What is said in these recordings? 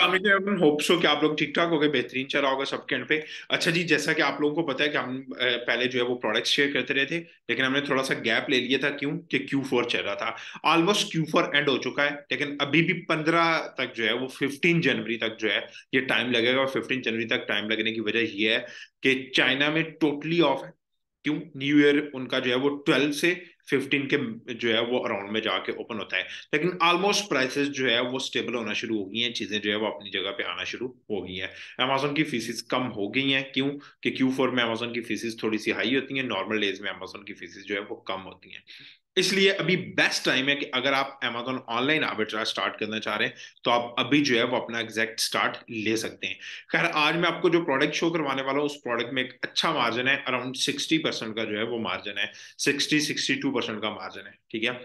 hopes हो कि आप लोग ठीक ठाक हो गए बेहतरीन चला होगा सबके एंड पे अच्छा जी जैसा कि आप लोगों को पता है कि हम पहले जो है वो प्रोडक्ट शेयर करते रहे थे लेकिन हमने थोड़ा सा गैप ले लिया था क्यों कि क्यू फोर चल रहा था ऑलमोस्ट क्यू फोर एंड हो चुका है लेकिन अभी भी पंद्रह तक जो है वो फिफ्टीन जनवरी तक जो है ये टाइम लगेगा और फिफ्टीन जनवरी तक टाइम लगने की वजह यह है कि चाइना में टोटली ऑफ है क्यों न्यू ईयर उनका जो है वो ट्वेल्व से फिफ्टीन के जो है वो अराउंड में जाके ओपन होता है लेकिन ऑलमोस्ट प्राइसेस जो है वो स्टेबल होना शुरू हो गई हैं चीजें जो है वो अपनी जगह पे आना शुरू हो गई हैं अमेजोन की फीसिस कम हो गई हैं क्यों कि क्यू फोर में अमेजोन की फीसिस थोड़ी सी हाई होती है नॉर्मल डेज में अमेजोन की फीसिस जो है वो कम होती है इसलिए अभी बेस्ट टाइम है कि अगर आप एमेजोन ऑनलाइन आर्बिट्राज स्टार्ट करना चाह रहे हैं तो आप अभी जो है वो अपना एग्जैक्ट स्टार्ट ले सकते हैं खैर आज मैं आपको जो प्रोडक्ट शो करवाने वाला हूँ उस प्रोडक्ट में एक अच्छा मार्जिन है अराउंड सिक्सटी परसेंट का जो है वो मार्जिन है सिक्सटी सिक्सटी टू परसेंट का मार्जिन है ठीक है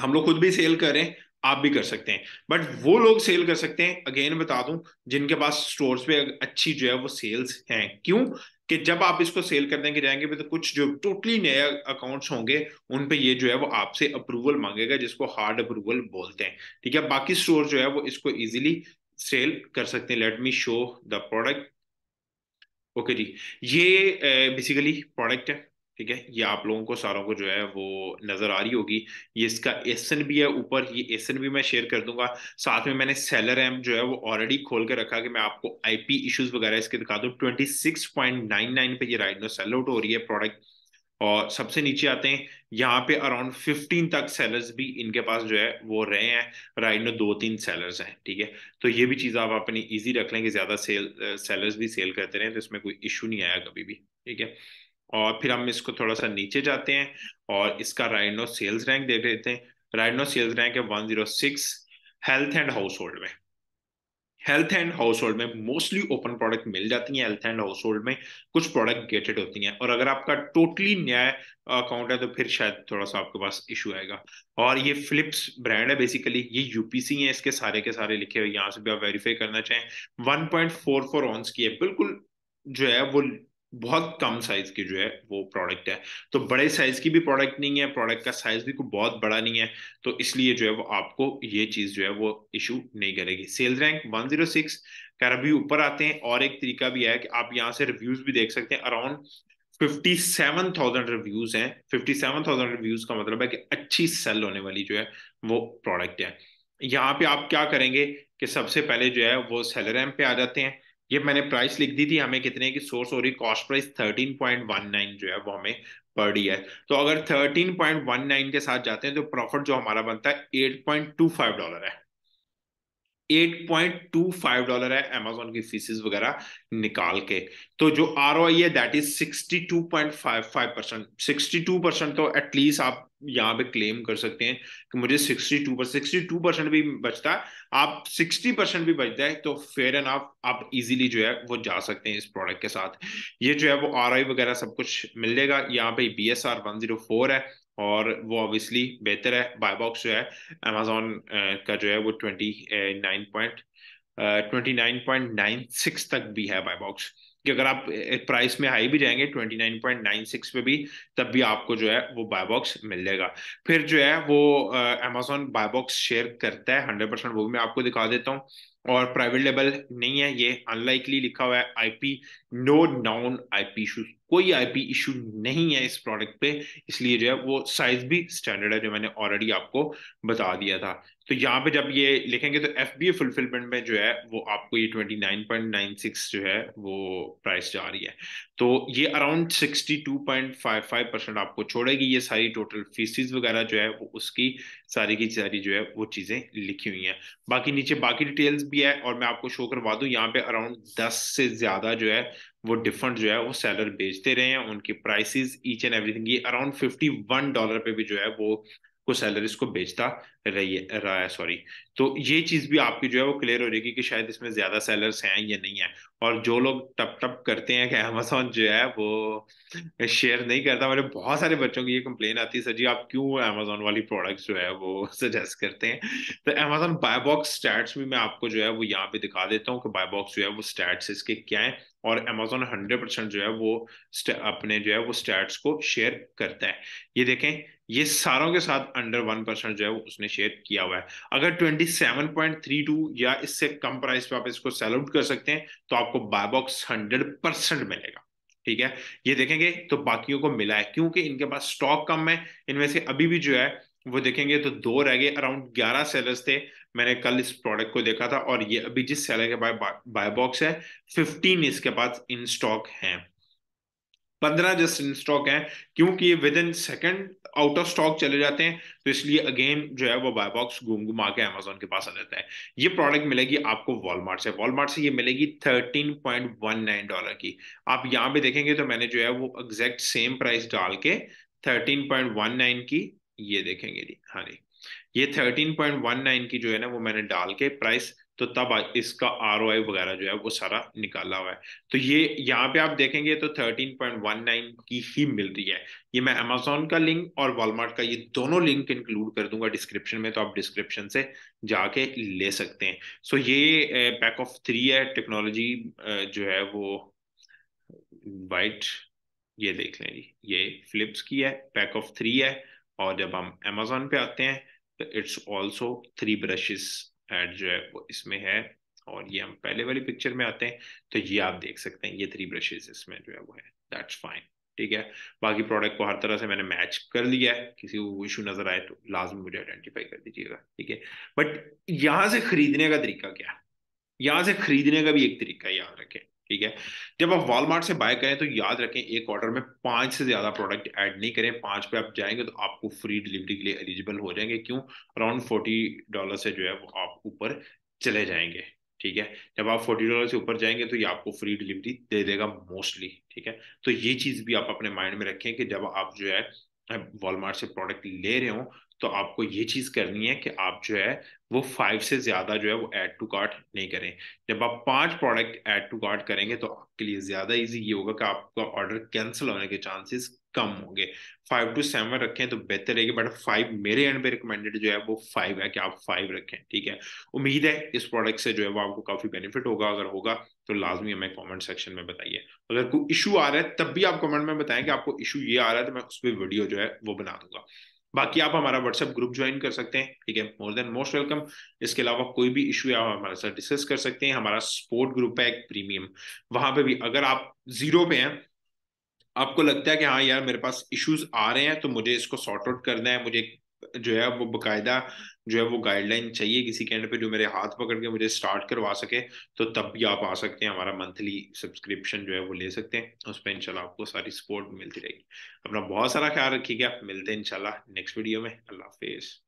हम लोग खुद भी सेल करें आप भी कर सकते हैं बट वो लोग सेल कर सकते हैं अगेन बता दूं जिनके पास स्टोर्स पे अच्छी जो है वो सेल्स हैं क्यों कि जब आप इसको सेल करने के जाएंगे तो कुछ जो टोटली नए अकाउंट्स होंगे उन पे ये जो है वो आपसे अप्रूवल मांगेगा जिसको हार्ड अप्रूवल बोलते हैं ठीक है बाकी स्टोर जो है वो इसको इजिली सेल कर सकते हैं let me show the product okay जी ये बेसिकली प्रोडक्ट है ठीक है ये आप लोगों को सारों को जो है वो नजर आ रही होगी ये इसका एसन भी है ऊपर ये एसन भी मैं शेयर कर दूंगा साथ में मैंने सेलर एम जो है वो ऑलरेडी खोल कर रखा कि मैं आपको आईपी इश्यूज वगैरह इसके दिखा दूं 26.99 पे ये राइट नो सेल आउट हो रही है प्रोडक्ट और सबसे नीचे आते हैं यहाँ पे अराउंड फिफ्टीन तक सेलर्स भी इनके पास जो है वो रहे हैं राइट नो दो तीन सेलर्स हैं ठीक है तो ये भी चीज़ आप अपनी ईजी रख लें कि ज़्यादा सेल सेलर्स भी सेल करते रहे तो इसमें कोई इशू नहीं आया कभी भी ठीक है और फिर हम इसको थोड़ा सा नीचे जाते हैं और इसका राइनो सेल्स रैंक देख लेते हैं राइनो सेल्स रैंक है 106 हेल्थ एंड हाउस होल्ड में हेल्थ एंड हाउस होल्ड में मोस्टली ओपन प्रोडक्ट मिल जाती हैं हेल्थ एंड हाउस होल्ड में कुछ प्रोडक्ट गेटेड होती हैं और अगर आपका टोटली न्याय अकाउंट है तो फिर शायद थोड़ा सा आपके पास इशू आएगा और ये फिलिप्स ब्रांड है बेसिकली ये यूपीसी है इसके सारे के सारे लिखे हुए यहाँ से भी आप वेरीफाई करना चाहें one point four four ounce की है बिल्कुल जो है वो बहुत कम साइज की जो है वो प्रोडक्ट है तो बड़े साइज की भी प्रोडक्ट नहीं है प्रोडक्ट का साइज भी कोई बहुत बड़ा नहीं है तो इसलिए जो है वो आपको ये चीज जो है वो इशू नहीं करेगी सेल रैंक 106 का अभी ऊपर आते हैं और एक तरीका भी है कि आप यहाँ से रिव्यूज भी देख सकते हैं अराउंड 57,000 रिव्यूज हैं थाउजेंड रिव्यूज का मतलब है कि अच्छी सेल होने वाली जो है वो प्रोडक्ट है यहाँ पे आप क्या करेंगे कि सबसे पहले जो है वो सेलर एम पे आ जाते हैं ये मैंने प्राइस लिख दी थी हमें कितने की सोर्स हो रही cost price thirteen point one nine जो है वो हमें पर है तो अगर थर्टीन पॉइंट वन नाइन के साथ जाते हैं तो प्रॉफिट जो हमारा बनता है eight point two five dollar है 8.25 डॉलर है अमेजोन की फीसिस वगैरह निकाल के तो जो आर है that is 62.55 percent sixty percent तो एटलीस्ट आप यहाँ पे क्लेम कर सकते हैं कि मुझे 62 पर 62 परसेंट भी बचता है आप 60 परसेंट भी बचता है तो फेयर एंड आप आप इजीली जो है वो जा सकते हैं इस प्रोडक्ट के साथ ये जो है वो आर वगैरह सब कुछ मिल जाएगा यहाँ पे बी एस है और वो ऑब्वियसली बेहतर है बायबॉक्स जो है अमेजोन का जो है वो twenty nine point twenty nine point nine six तक भी है बायबॉक्स कि अगर आप प्राइस में हाई भी जाएंगे 29.96 पे भी तब भी आपको जो है वो बायबॉक्स मिल जाएगा फिर जो है वो अमेजोन बायबॉक्स शेयर करता है हंड्रेड परसेंट वो भी मैं आपको दिखा देता हूँ और प्राइवेट लेबल नहीं है ये अनलाइकली लिखा हुआ है IP no non IP issue कोई आईपी इशू नहीं है इस प्रोडक्ट पे इसलिए जो है वो साइज भी स्टैंडर्ड है जो मैंने ऑलरेडी आपको बता दिया था तो यहाँ पे जब ये लिखेंगे तो एफ बी ए फुलफिलमेंट में जो है वो आपको ये twenty nine point nine six जो है वो प्राइस जा रही है तो ये around sixty two point five five percent आपको छोड़ेगी ये सारी टोटल फीसिस वगैरह जो है वो उसकी सारी की सारी जो है वो चीज़ें लिखी हुई हैं बाकी नीचे बाकी डिटेल्स भी है और मैं आपको शो करवा दू यहाँ पे अराउंड दस से ज़्यादा जो है वो डिफरेंट जो है वो सेलर बेचते रहे हैं उनकी प्राइसिस ईच एंड एवरीथिंग ये अराउंड फिफ्टी वन डॉलर पे भी जो है वो को सेलरीज को बेचता रही रहा है सॉरी तो ये चीज भी आपकी जो है वो क्लियर हो जाएगी कि शायद इसमें ज्यादा सैलर्स हैं या नहीं है और जो लोग टप टप करते हैं कि अमेजोन जो है वो शेयर नहीं करता मेरे मतलब बहुत सारे बच्चों की ये कंप्लेन आती है सर जी आप क्यों अमेजोन वाली प्रोडक्ट जो है वो सजेस्ट करते हैं तो अमेजोन बायबॉक्स स्टैट्स भी मैं आपको जो है वो यहाँ पे दिखा देता हूँ कि बायबॉक्स जो है वो स्टैट्स इसके क्या है और अमेजोन हंड्रेड परसेंट जो है वो अपने जो है वो स्टैट्स को शेयर करता है ये देखें ये सारों के साथ अंडर वन परसेंट जो है वो उसने शेयर किया हुआ है अगर twenty seven point three two या इससे कम प्राइस पे आप इसको सेल आउट कर सकते हैं तो आपको बायबॉक्स हंड्रेड परसेंट मिलेगा ठीक है ये देखेंगे तो बाकियों को मिला है क्योंकि इनके पास स्टॉक कम है इनमें से अभी भी जो है वो देखेंगे तो दो रह गए अराउंड ग्यारह सेलर्स थे मैंने कल इस प्रोडक्ट को देखा था और ये अभी जिस सेलर के पास बायबॉक्स है फिफ्टीन इसके पास इन स्टॉक है पंद्रह जस्ट इन स्टॉक है क्योंकि ये within second out of stock चले जाते हैं तो इसलिए अगेन जो है वो बाय बॉक्स घूम घुमा के अमेजोन के पास आ जाता है ये प्रोडक्ट मिलेगी आपको वॉलमार्ट से वॉलमार्ट से ये मिलेगी thirteen point one nine dollar की आप यहाँ पे देखेंगे तो मैंने जो है वो एग्जैक्ट सेम प्राइस डाल के थर्टीन पॉइंट वन नाइन की ये देखेंगे जी हाँ जी ये थर्टीन पॉइंट वन नाइन की जो है ना वो मैंने डाल के प्राइस तो तब इसका आर वगैरह जो है वो सारा निकाला हुआ है तो ये यहाँ पे आप देखेंगे तो 13.19 की ही मिल रही है ये मैं अमेजोन का लिंक और वॉलमार्ट का ये दोनों लिंक इंक्लूड कर दूंगा डिस्क्रिप्शन में तो आप डिस्क्रिप्शन से जाके ले सकते हैं सो ये पैक ऑफ थ्री है टेक्नोलॉजी जो है वो वाइट ये देख लें जी ये फ्लिप्स की है पैक ऑफ थ्री है और जब हम अमेजोन पे आते हैं तो it's also three brushes add जो है वो इसमें है और ये हम पहले वाली पिक्चर में आते हैं तो ये आप देख सकते हैं ये थ्री ब्रशेज इसमें जो है वो है दैट्स फाइन ठीक है बाकी प्रोडक्ट को हर तरह से मैंने मैच कर लिया है किसी को इशू नजर आए तो लाजमी मुझे आइडेंटिफाई कर दीजिएगा ठीक है बट यहां से खरीदने का तरीका क्या है यहां से खरीदने का भी एक तरीका याद रखें ठीक है जब आप वॉलमार्ट से बाय करें तो याद रखें एक ऑर्डर में पांच से ज्यादा प्रोडक्ट ऐड नहीं करें पांच पे आप जाएंगे तो आपको फ्री डिलीवरी के लिए एलिजिबल हो जाएंगे क्यों अराउंड फोर्टी डॉलर से जो है वो आप ऊपर चले जाएंगे ठीक है जब आप फोर्टी डॉलर से ऊपर जाएंगे तो ये आपको फ्री डिलीवरी दे देगा मोस्टली ठीक है तो ये चीज भी आप अपने माइंड में रखें कि जब आप जो है वॉलमार्ट से प्रोडक्ट ले रहे हो तो आपको ये चीज करनी है कि आप जो है वो फाइव से ज्यादा जो है वो ऐड टू कार्ट नहीं करें जब आप पांच प्रोडक्ट ऐड टू कार्ट करेंगे तो आपके लिए ज्यादा इजी ये होगा कि आपका ऑर्डर कैंसिल होने के चांसेस कम होंगे फाइव टू सेवन रखें तो बेहतर रहेगी बट फाइव मेरे एंड पे रिकमेंडेड जो है वो फाइव है कि आप फाइव रखें ठीक है उम्मीद है इस प्रोडक्ट से जो है वो आपको काफी बेनिफिट होगा अगर होगा तो लाजमी हमें कमेंट सेक्शन में बताइए अगर कोई इशू आ रहा है तब भी आप कमेंट में बताएं कि आपको इशू ये आ रहा है तो मैं उस पर वीडियो जो है वो बना दूंगा बाकी आप हमारा व्हाट्सएप ग्रुप ज्वाइन कर सकते हैं ठीक है मोर देन मोस्ट वेलकम इसके अलावा कोई भी इशू आप हमारे साथ डिस्कस कर सकते हैं हमारा स्पोर्ट ग्रुप है एक प्रीमियम वहां पे भी अगर आप जीरो पे हैं आपको लगता है कि हाँ यार मेरे पास इश्यूज आ रहे हैं तो मुझे इसको सॉर्ट आउट करना है मुझे जो है वो बकायदा जो है वो गाइडलाइन चाहिए किसी के एंड पे जो मेरे हाथ पकड़ के मुझे स्टार्ट करवा सके तो तब भी आप आ सकते हैं हमारा मंथली सब्सक्रिप्शन जो है वो ले सकते हैं उस पर इनशाला आपको सारी सपोर्ट मिलती रहेगी अपना बहुत सारा ख्याल रखिएगा मिलते हैं इनशाला नेक्स्ट वीडियो में अल्लाह हाफिज़